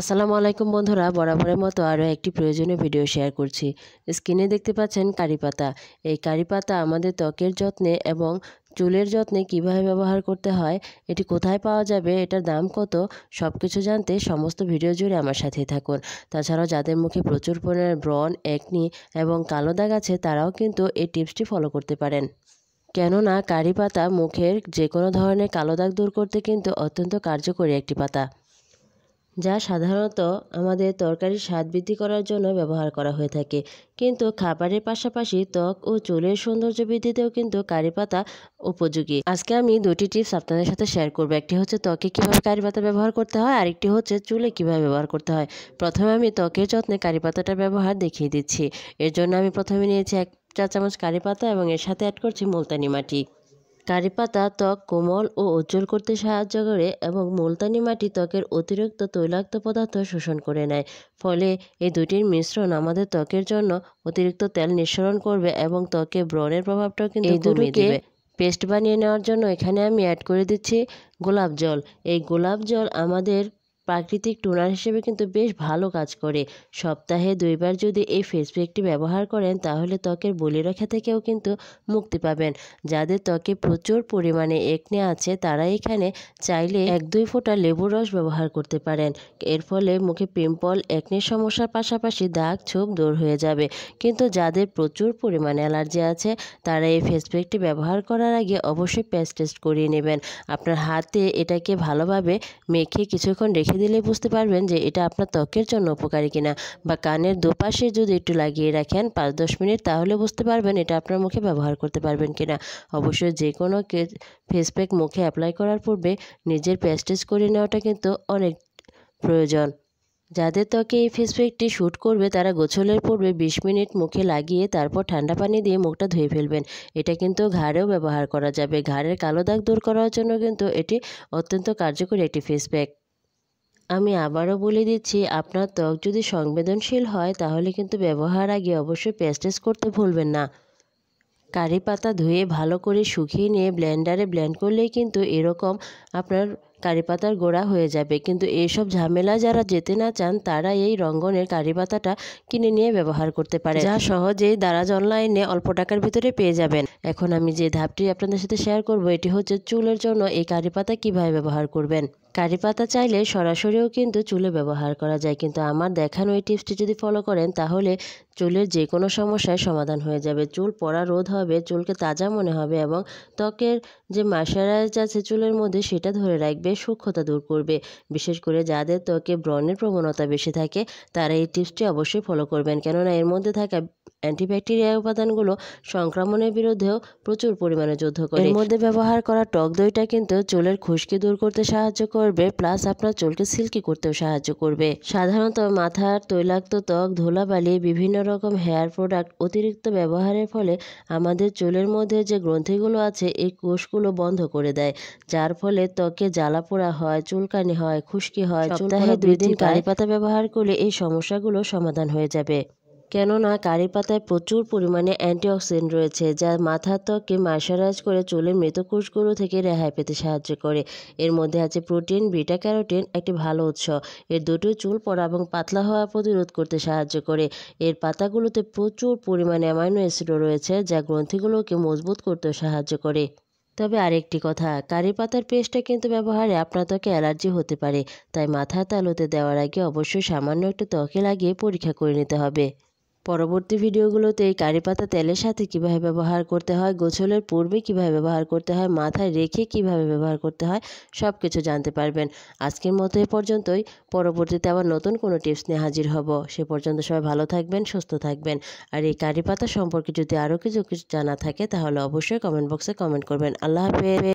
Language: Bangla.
আসসালামু আলাইকুম বন্ধুরা বরাবরের মতো আরও একটি প্রয়োজনীয় ভিডিও শেয়ার করছি স্ক্রিনে দেখতে পাচ্ছেন কারি পাতা এই কারি পাতা আমাদের ত্বকের যত্নে এবং চুলের যত্নে কিভাবে ব্যবহার করতে হয় এটি কোথায় পাওয়া যাবে এটার দাম কত সব কিছু জানতে সমস্ত ভিডিও জুড়ে আমার সাথেই থাকুন তাছাড়াও যাদের মুখে প্রচুর পরিমাণে ব্রন একনি এবং কালো দাগ আছে তারাও কিন্তু এই টিপসটি ফলো করতে পারেন কেননা কারি পাতা মুখের যে কোনো ধরনের কালো দাগ দূর করতে কিন্তু অত্যন্ত কার্যকরী একটি পাতা যা সাধারণত আমাদের তরকারির স্বাদ বৃদ্ধি করার জন্য ব্যবহার করা হয়ে থাকে কিন্তু খাবারের পাশাপাশি ত্বক ও চুলের সৌন্দর্য বৃদ্ধিতেও কিন্তু কারি পাতা উপযোগী আজকে আমি দুটি টিপস আপনাদের সাথে শেয়ার করবো একটি হচ্ছে ত্বকে কীভাবে কারি পাতা ব্যবহার করতে হয় আরেকটি হচ্ছে চুলে কীভাবে ব্যবহার করতে হয় প্রথমে আমি ত্বকের যত্নে কারি পাতাটা ব্যবহার দেখিয়ে দিচ্ছি এর জন্য আমি প্রথমে নিয়েছি এক চা চামচ কারি পাতা এবং এর সাথে অ্যাড করছি মুলতানি মাটি কারি পাতা ত্বক কোমল ও উজ্জ্বল করতে সাহায্য করে এবং মুলতানি মাটি ত্বকের অতিরিক্ত তৈলাক্ত পদার্থ শোষণ করে নেয় ফলে এই দুটির মিশ্রণ আমাদের ত্বকের জন্য অতিরিক্ত তেল নিঃসরণ করবে এবং ত্বকে ব্রণের প্রভাবটাও কিন্তু দেবে পেস্ট বানিয়ে নেওয়ার জন্য এখানে আমি অ্যাড করে দিচ্ছি গোলাপ জল এই গোলাপ জল আমাদের প্রাকৃতিক টোনার হিসেবে কিন্তু বেশ ভালো কাজ করে সপ্তাহে দুইবার যদি এই ফেস প্যাকটি ব্যবহার করেন তাহলে ত্বকের বলি রেখা থেকেও কিন্তু মুক্তি পাবেন যাদের ত্বকে প্রচুর পরিমাণে একনে আছে তারা এখানে চাইলে এক দুই ফোঁটা লেবুর রস ব্যবহার করতে পারেন এর ফলে মুখে পিম্পল একনের সমস্যার পাশাপাশি দাগ ছোপ দূর হয়ে যাবে কিন্তু যাদের প্রচুর পরিমাণে অ্যালার্জি আছে তারা এই ফেস প্যাকটি ব্যবহার করার আগে অবশ্যই প্যাচ টেস্ট করিয়ে নেবেন আপনার হাতে এটাকে ভালোভাবে মেখে কিছুক্ষণ রেখে দিলে বুঝতে পারবেন যে এটা আপনার ত্বকের জন্য উপকারী কিনা বা কানের দুপাশে যদি একটু লাগিয়ে রাখেন পাঁচ দশ মিনিট তাহলে বুঝতে পারবেন এটা আপনার মুখে ব্যবহার করতে পারবেন কিনা অবশ্যই যে কোনো ফেস প্যাক মুখে অ্যাপ্লাই করার পূর্বে নিজের প্যাস্টেজ করে নেওয়াটা কিন্তু অনেক প্রয়োজন যাদের ত্বকে এই ফেস প্যাকটি শ্যুট করবে তারা গোছলের পূর্বে বিশ মিনিট মুখে লাগিয়ে তারপর ঠান্ডা পানি দিয়ে মুখটা ধুয়ে ফেলবেন এটা কিন্তু ঘাড়েও ব্যবহার করা যাবে ঘাড়ের কালো দাগ দূর করার জন্য কিন্তু এটি অত্যন্ত কার্যকরী একটি ফেস প্যাক আমি আবারও বলে দিচ্ছি আপনার ত্বক যদি সংবেদনশীল হয় তাহলে কিন্তু ব্যবহার আগে অবশ্যই পেস্টেস করতে ভুলবেন না কারি পাতা ধুয়ে ভালো করে শুকিয়ে নিয়ে ব্লেন্ডারে ব্লেন্ড করলেই কিন্তু এরকম আপনার কারিপাতার গোড়া হয়ে যাবে কিন্তু এইসব ঝামেলা যারা যেতে না চান তারা এই রঙ্গনের কারিপাতাটা কিনে নিয়ে ব্যবহার করতে পারে যা সহজেই দারাজ অনলাইনে অল্প টাকার ভিতরে পেয়ে যাবেন এখন আমি যে ধাপটি আপনাদের সাথে শেয়ার করব এটি হচ্ছে চুলের জন্য এই কারিপাতা কিভাবে ব্যবহার করবেন কারি পাতা চাইলে সরাসরিও কিন্তু চুলে ব্যবহার করা যায় কিন্তু আমার দেখানো এই টিপসটি যদি ফলো করেন তাহলে চুলের যে কোনো সমস্যায় সমাধান হয়ে যাবে চুল পড়া রোধ হবে চুলকে তাজা মনে হবে এবং ত্বকের যে মাসারাইজ আছে চুলের মধ্যে সেটা ধরে রাখবে থাকবে সূক্ষ্মতা দূর করবে বিশেষ করে যাদের ত্বকে ব্রণের প্রবণতা বেশি থাকে তারা এই টিপসটি অবশ্যই ফলো করবেন কেননা এর মধ্যে থাকা অ্যান্টিব্যাকটেরিয়া উপাদানগুলো সংক্রমণের বিরুদ্ধেও প্রচুর পরিমাণে যুদ্ধ করে এর মধ্যে ব্যবহার করা টক দইটা কিন্তু চুলের খুশকি দূর করতে সাহায্য করবে প্লাস আপনার চুলকে সিল্কি করতেও সাহায্য করবে সাধারণত মাথার তৈলাক্ত ত্বক বালি বিভিন্ন রকম হেয়ার প্রোডাক্ট অতিরিক্ত ব্যবহারের ফলে আমাদের চুলের মধ্যে যে গ্রন্থিগুলো আছে এই কোষগুলো বন্ধ করে দেয় যার ফলে ত্বকে জ্বালা পোড়া হয় চুলকানি হয় খুশকি হয় সপ্তাহে দুই দিন কারি পাতা ব্যবহার করলে এই সমস্যাগুলো সমাধান হয়ে যাবে কেননা কারি পাতায় প্রচুর পরিমাণে অ্যান্টিঅক্সিডেন্ট রয়েছে যা মাথার ত্বককে মার্শারাইজ করে চুলের মৃতকোষগুলো থেকে রেহাই পেতে সাহায্য করে এর মধ্যে আছে প্রোটিন বিটা ক্যারোটিন একটি ভালো উৎস এর দুটো চুল পড়া এবং পাতলা হওয়া প্রতিরোধ করতে সাহায্য করে এর পাতাগুলোতে প্রচুর পরিমাণে অ্যামাইনো অ্যাসিডও রয়েছে যা গ্রন্থিগুলোকে মজবুত করতে সাহায্য করে তবে আরেকটি কথা কারি পাতার পেস্টটা কিন্তু ব্যবহারে আপনার ত্বকে অ্যালার্জি হতে পারে তাই মাথার তালুতে দেওয়ার আগে অবশ্যই সামান্য একটু ত্বকে লাগিয়ে পরীক্ষা করে নিতে হবে পরবর্তী ভিডিওগুলোতে এই কারি পাতা তেলের সাথে কিভাবে ব্যবহার করতে হয় গোছলের পূর্বে কিভাবে ব্যবহার করতে হয় মাথায় রেখে কিভাবে ব্যবহার করতে হয় সব কিছু জানতে পারবেন আজকের মতো এ পর্যন্তই পরবর্তীতে আবার নতুন কোনো টিপস নিয়ে হাজির হব সে পর্যন্ত সবাই ভালো থাকবেন সুস্থ থাকবেন আর এই কারি পাতা সম্পর্কে যদি আরও কিছু কিছু জানা থাকে তাহলে অবশ্যই কমেন্ট বক্সে কমেন্ট করবেন আল্লাহ হাফেজ